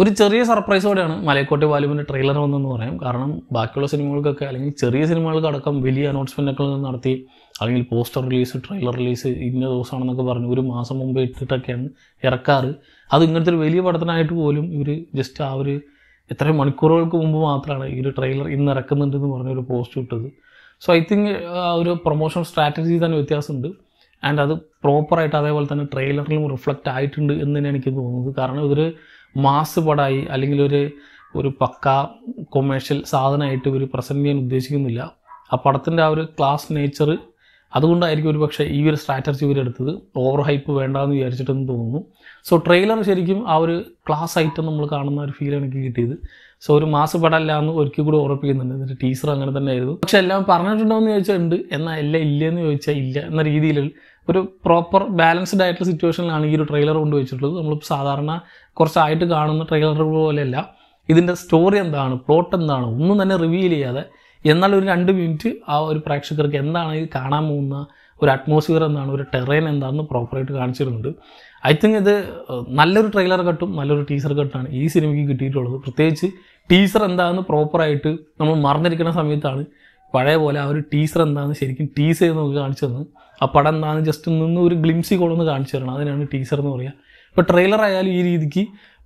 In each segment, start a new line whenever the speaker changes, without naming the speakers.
ഒരു ചെറിയ സർപ്രൈസോടെയാണ് മലയക്കോട്ടെ വാലുവിൻ്റെ ട്രെയിലർ വന്നെന്ന് പറയാം കാരണം ബാക്കിയുള്ള സിനിമകൾക്കൊക്കെ അല്ലെങ്കിൽ ചെറിയ സിനിമകൾക്ക് അടക്കം വലിയ അനൗൺസ്മെൻറ്റൊക്കെ നടത്തി അല്ലെങ്കിൽ പോസ്റ്റർ റിലീസ് ട്രെയിലർ റിലീസ് ഇന്ന ദിവസമാണെന്നൊക്കെ പറഞ്ഞു ഒരു മാസം മുമ്പ് ഇട്ടിട്ടൊക്കെയാണ് ഇറക്കാറ് അത് ഇങ്ങനത്തെ ഒരു വലിയ പടത്തിനായിട്ട് പോലും ഇവർ ജസ്റ്റ് ആ ഒരു എത്ര മണിക്കൂറുകൾക്ക് മുമ്പ് മാത്രമാണ് ഈ ഒരു ട്രെയിലർ ഇന്ന് ഇറക്കുന്നുണ്ടെന്ന് പറഞ്ഞൊരു പോസ്റ്റ് ഇട്ടത് സോ ഐ തിങ്ക് ആ ഒരു പ്രൊമോഷൻ സ്ട്രാറ്റജി തന്നെ വ്യത്യാസമുണ്ട് ആൻഡ് അത് പ്രോപ്പറായിട്ട് അതേപോലെ തന്നെ ട്രെയിലറിലും റിഫ്ലക്റ്റ് ആയിട്ടുണ്ട് എന്ന് തന്നെ എനിക്ക് തോന്നുന്നത് കാരണം ഇതൊരു മാസ് പടായി അല്ലെങ്കിൽ ഒരു ഒരു പക്ക കൊമേഴ്ഷ്യൽ സാധനമായിട്ട് ഇവർ പ്രസൻറ്റ് ചെയ്യാൻ ഉദ്ദേശിക്കുന്നില്ല ആ പടത്തിൻ്റെ ആ ഒരു ക്ലാസ് നേച്ചർ അതുകൊണ്ടായിരിക്കും ഒരുപക്ഷെ ഈ ഒരു സ്ട്രാറ്റജി ഇവരെടുത്തത് ഓവർ ഹൈപ്പ് വേണ്ടെന്ന് വിചാരിച്ചിട്ടെന്ന് തോന്നുന്നു സോ ട്രെയിലർ ശരിക്കും ആ ഒരു ക്ലാസ് ഐറ്റം നമ്മൾ കാണുന്ന ഒരു ഫീൽ എനിക്ക് കിട്ടിയത് സോ ഒരു മാസ് പടമല്ല എന്ന് ഒരിക്കൽ കൂടി ഉറപ്പിക്കുന്നുണ്ട് എന്നിട്ട് ടീച്ചർ അങ്ങനെ തന്നെ ആയിരുന്നു പക്ഷെ എല്ലാം പറഞ്ഞിട്ടുണ്ടോ എന്ന് ചോദിച്ചാൽ ഉണ്ട് എന്നാൽ എല്ലാം ഇല്ലയെന്ന് ചോദിച്ചാൽ ഇല്ല എന്ന രീതിയിലുള്ള ഒരു പ്രോപ്പർ ബാലൻസ്ഡ് ആയിട്ടുള്ള സിറ്റുവേഷനിലാണ് ഈ ഒരു ട്രെയിലർ കൊണ്ട് വെച്ചിട്ടുള്ളത് നമ്മൾ സാധാരണ കുറച്ചായിട്ട് കാണുന്ന ട്രെയിലറുകൾ പോലെയല്ല ഇതിൻ്റെ സ്റ്റോറി എന്താണ് പ്ലോട്ട് എന്താണ് ഒന്നും തന്നെ റിവീൽ ചെയ്യാതെ എന്നാൽ ഒരു രണ്ട് മിനിറ്റ് ആ ഒരു പ്രേക്ഷകർക്ക് എന്താണ് ഇത് കാണാൻ പോകുന്ന ഒരു അറ്റ്മോസ്ഫിയർ എന്താണ് ഒരു ടെറൈൻ എന്താണെന്ന് പ്രോപ്പറായിട്ട് കാണിച്ചിരുന്നുണ്ട് ഐ തിങ്ക് ഇത് നല്ലൊരു ട്രെയിലർ കട്ടും നല്ലൊരു ടീസർ കട്ടാണ് ഈ സിനിമയ്ക്ക് കിട്ടിയിട്ടുള്ളത് പ്രത്യേകിച്ച് ടീസർ എന്താണെന്ന് പ്രോപ്പറായിട്ട് നമ്മൾ മറന്നിരിക്കുന്ന സമയത്താണ് പഴയ പോലെ ആ ഒരു ടീസർ എന്താണെന്ന് ശരിക്കും ടീസ് ചെയ്ത് നമുക്ക് കാണിച്ചു തന്നു ആ പടം എന്താണെന്ന് ജസ്റ്റ് നിന്ന് ഒരു ഗ്ലിംസി കൊണ്ടൊന്ന് കാണിച്ചു തരണം അതിനാണ് ടീസർ എന്ന് പറയുക ഇപ്പോൾ ട്രെയിലർ ആയാലും ഈ രീതിക്ക്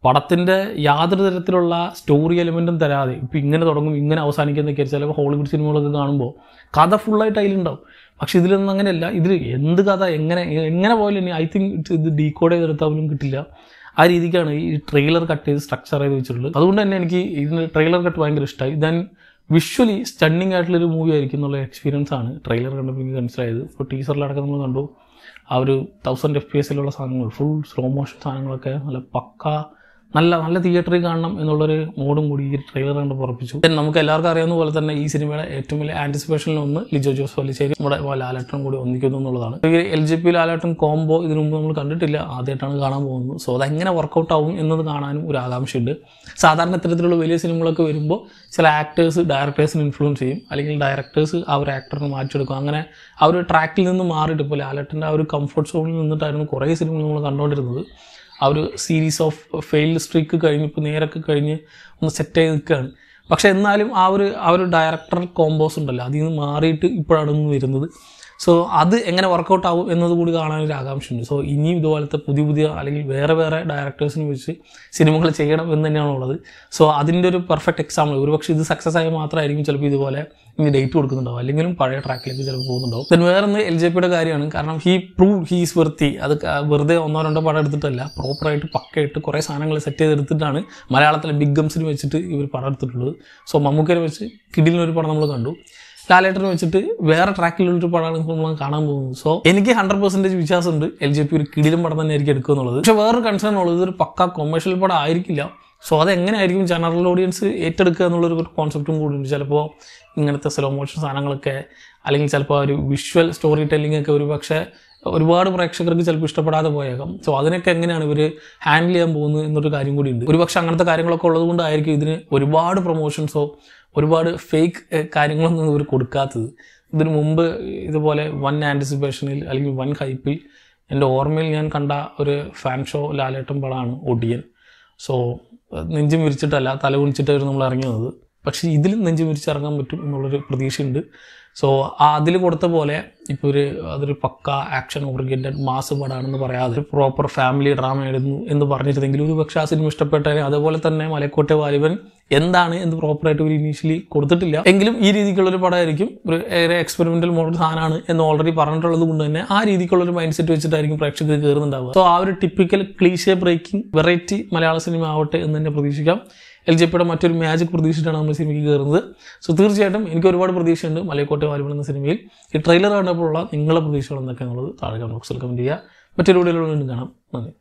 പടത്തിൻ്റെ യാതൊരു തരത്തിലുള്ള സ്റ്റോറി എലിമെൻറ്റും തരാതെ ഇപ്പം ഇങ്ങനെ തുടങ്ങും ഇങ്ങനെ അവസാനിക്കുന്ന വെച്ചാൽ ചിലപ്പോൾ ഹോളിവുഡ് സിനിമകളൊക്കെ കാണുമ്പോൾ കഥ ഫുള്ളായിട്ട് അതിലുണ്ടാവും പക്ഷേ ഇതിലൊന്നും അങ്ങനെയല്ല ഇതിൽ എന്ത് കഥ എങ്ങനെ എങ്ങനെ പോയാലും ഐ തിങ്ക് ഇത് ഡീകോഡ് ചെയ്തെടുത്താലും കിട്ടില്ല ആ രീതിക്കാണ് ഈ ട്രെയിലർ കട്ട് ചെയ്ത് സ്ട്രക്ചർ ചെയ്ത് വെച്ചിട്ടുള്ളത് അതുകൊണ്ട് തന്നെ എനിക്ക് ഇതിൻ്റെ ട്രെയിലർ കട്ട് ഭയങ്കര ഇഷ്ടമായി ദെൻ വിഷ്വലി സ്റ്റണ്ണിങ് ആയിട്ടുള്ളൊരു മൂവി ആയിരിക്കും എന്നുള്ള എക്സ്പീരിയൻസ് ആണ് ട്രെയിലർ കണ്ടപ്പോൾ എനിക്ക് മനസ്സിലായത് ഇപ്പോൾ ടീസറിലടക്കം നമ്മൾ കണ്ടു ആ ഒരു തൗസൻഡ് എഫ് പി എസിലുള്ള സാധനങ്ങൾ ഫുൾ സ്ലോ മോഷൻ സാധനങ്ങളൊക്കെ നല്ല പക്കാ നല്ല നല്ല തിയേറ്ററിൽ കാണണം എന്നുള്ളൊരു മോഡും കൂടി ഈ ട്രെയിലർ കണ്ട് പുറപ്പിച്ചു നമുക്ക് എല്ലാവർക്കും അറിയാവുന്ന പോലെ തന്നെ ഈ സിനിമയുടെ ഏറ്റവും വലിയ ആന്റിസിപ്പേഷനിൽ ഒന്ന് ലിജോ ജോസ് വലിശ്ശേരി നമ്മുടെ ലാലേട്ടനും കൂടി ഒന്നിക്കുന്നു എന്നുള്ളതാണ് L G P Lalettan combo ഇതിനു മുമ്പ് നമ്മൾ കണ്ടിട്ടില്ല ആദ്യമായിട്ടാണ് കാണാൻ പോകുന്നത് സോ അതെങ്ങനെ വർക്കൗട്ട് ആവും എന്നത് കാണാനും ഒരു ആകാംക്ഷയുണ്ട് സാധാരണ ഇത്തരത്തിലുള്ള വലിയ സിനിമകളൊക്കെ വരുമ്പോൾ ചില ആക്ടേഴ്സ് ഡയറക്ടേഴ്സിന് ഇൻഫ്ലുവൻസ് ചെയ്യും അല്ലെങ്കിൽ ഡയറക്ടേഴ്സ് ആ ഒരു ആക്ടറിനെ മാറ്റിയെടുക്കും അങ്ങനെ ആ ഒരു ട്രാക്കിൽ നിന്ന് മാറിയിട്ട് ഇപ്പോൾ ലാലേട്ടൻ്റെ ആ ഒരു കംഫർട്ട് സോണിൽ നിന്നിട്ടായിരുന്നു കുറേ സിനിമകൾ നമ്മൾ കണ്ടുകൊണ്ടിരുന്നത് ആ ഒരു സീരീസ് ഓഫ് ഫെയിൽഡ് സ്ട്രീക്ക് കഴിഞ്ഞ് ഇപ്പോൾ നേരൊക്കെ കഴിഞ്ഞ് ഒന്ന് സെറ്റ് ആയി നിൽക്കുകയാണ് പക്ഷേ എന്നാലും ആ ഒരു ആ ഒരു ഡയറക്ടർ കോമ്പോസ് ഉണ്ടല്ലോ അതിൽ നിന്ന് മാറിയിട്ട് ഇപ്പോഴാണ് വരുന്നത് സോ അത് എങ്ങനെ വർക്കൗട്ട് ആവും എന്നത് കൂടി കാണാനൊരു ആകാംക്ഷയുണ്ട് സോ ഇനിയും ഇതുപോലത്തെ പുതിയ പുതിയ അല്ലെങ്കിൽ വേറെ വേറെ ഡയറക്ടേഴ്സിനെ വെച്ച് സിനിമകൾ ചെയ്യണം എന്ന് തന്നെയാണ് ഉള്ളത് സോ അതിൻ്റെ ഒരു പെർഫെക്റ്റ് എക്സാമ്പിൾ ഒരുപക്ഷെ ഇത് സക്സസ് ആയി മാത്രമായിരിക്കും ചിലപ്പോൾ ഇതുപോലെ ഇനി ഡേറ്റ് കൊടുക്കുന്നുണ്ടാവും അല്ലെങ്കിലും പഴയ ട്രാക്കിലേക്ക് ചിലപ്പോൾ പോകുന്നുണ്ടാവും ദെൻ വേറെ ഒന്ന് എൽ ജെ പിയുടെ കാര്യമാണ് കാരണം ഹീ പ്രൂവ് ഹീസ് വെർത്തി അത് വെറുതെ ഒന്നോ രണ്ടോ പടം എടുത്തിട്ടല്ല പ്രോപ്പറായിട്ട് പക്കയിട്ട് കുറേ സാധനങ്ങൾ സെറ്റ് ചെയ്തെടുത്തിട്ടാണ് മലയാളത്തിലെ ബിഗ് ഗംസിന് വെച്ചിട്ട് ഇവർ പടം എടുത്തിട്ടുള്ളത് സോ മമ്മൂക്കരെ വെച്ച് കിഡിലിനൊരു പടം നമ്മൾ കണ്ടു ലാലേട്ടൻ വെച്ചിട്ട് വേറെ ട്രാക്കിലുള്ളൊരു പടമാണ് നമ്മൾ കാണാൻ പോകുന്നത് സോ എനിക്ക് ഹൺഡ്രഡ് പെർസെൻറ്റേജ് വിശ്വാസമുണ്ട് എൽ ജെ പി ഒരു കിടിലും പടം തന്നെ ആയിരിക്കും എടുക്കുക എന്നുള്ളത് പക്ഷെ വേറൊരു കൺസേൺ ഉള്ളത് ഇതൊരു പക്ക കൊമേഴ്ഷ്യൽ പടം ആയിരിക്കില്ല സോ അതെങ്ങനെയായിരിക്കും ജനറൽ ഓഡിയൻസ് ഏറ്റെടുക്കുക എന്നുള്ളൊരു കോൺസെപ്റ്റും കൂടി ഉണ്ട് ചിലപ്പോൾ ഇങ്ങനത്തെ സ്ലോ മോഷൻ സാധനങ്ങളൊക്കെ അല്ലെങ്കിൽ ചിലപ്പോൾ ഒരു വിഷ്വൽ സ്റ്റോറി ടെല്ലിംഗ് ഒക്കെ ഒരു പക്ഷേ ഒരുപാട് പ്രേക്ഷകർക്ക് ചിലപ്പോൾ ഇഷ്ടപ്പെടാതെ പോയേക്കാം സോ അതിനൊക്കെ എങ്ങനെയാണ് ഇവർ ഹാൻഡിൽ ചെയ്യാൻ പോകുന്നത് എന്നൊരു കാര്യം കൂടി ഉണ്ട് ഒരുപക്ഷെ അങ്ങനത്തെ കാര്യങ്ങളൊക്കെ ഉള്ളത് കൊണ്ടായിരിക്കും ഇതിന് ഒരുപാട് പ്രൊമോഷൻസോ ഒരുപാട് ഫേക്ക് കാര്യങ്ങളൊന്നും ഇവർ കൊടുക്കാത്തത് ഇതിനു മുമ്പ് ഇതുപോലെ വൺ ആൻറ്റിസിപ്പേഷനിൽ അല്ലെങ്കിൽ വൺ ഹൈപ്പിൽ എൻ്റെ ഓർമ്മയിൽ ഞാൻ കണ്ട ഒരു ഫാൻ ഷോ ലാലേട്ടൻ പടമാണ് ഒടിയൻ സോ നെഞ്ചും വിരിച്ചിട്ടല്ല തല കുണിച്ചിട്ടായിരുന്നു നമ്മൾ ഇറങ്ങുന്നത് പക്ഷേ ഇതിലും നെഞ്ചും വിരിച്ചിറങ്ങാൻ പറ്റും എന്നുള്ളൊരു പ്രതീക്ഷയുണ്ട് സോ അതിൽ കൊടുത്ത പോലെ ഇപ്പോൾ ഒരു അതൊരു പക്ക ആക്ഷൻ ഓറിയൻറ്റഡ് മാസ് പടമാണെന്ന് പറയാതെ പ്രോപ്പർ ഫാമിലി ഡ്രാമ ആയിരുന്നു എന്ന് പറഞ്ഞിരുന്നെങ്കിൽ ഒരു പക്ഷേ ആ സിനിമ ഇഷ്ടപ്പെട്ടതിന് അതുപോലെ തന്നെ മലക്കോട്ടെ വാലിബൻ എന്താണ് എന്ന് പ്രോപ്പറായിട്ട് ഒരു ഇനീഷ്യലി കൊടുത്തിട്ടില്ല എങ്കിലും ഈ രീതിക്കുള്ള പടമായിരിക്കും ഒരു ഏറെ എക്സ്പെരിമെന്റൽ മോഡൽ സാധനമാണ് എന്ന് ഓൾറെഡി പറഞ്ഞിട്ടുള്ളത് കൊണ്ട് തന്നെ ആ രീതിക്കുള്ള ഒരു മൈൻഡ് സെറ്റ് വെച്ചിട്ടായിരിക്കും പ്രേക്ഷകർ കയറുന്നുണ്ടാവുക സോ ആ ഒരു typical cliche breaking variety Malayala cinema ആവട്ടെ എന്ന് തന്നെ പ്രതീക്ഷിക്കാം എൽ ജെ പിയുടെ മറ്റൊരു മാജിക് പ്രതീക്ഷിച്ചിട്ടാണ് നമ്മൾ സിനിമയ്ക്ക് കയറുന്നത് സോ തീർച്ചയായിട്ടും എനിക്ക് ഒരുപാട് പ്രതീക്ഷയുണ്ട് മലയക്കോട്ടെ വാലിബൺ എന്ന സിനിമയിൽ ഈ ട്രെയിലർ കണ്ടപ്പോഴുള്ള നിങ്ങളുടെ പ്രതീക്ഷകൾ എന്തൊക്കെയാണുള്ളത് താഴെ ബോക്സിൽ കമൻറ്റ് ചെയ്യുക മറ്റൊരു വീഡിയോയിലൂടെ കാണാം നന്ദി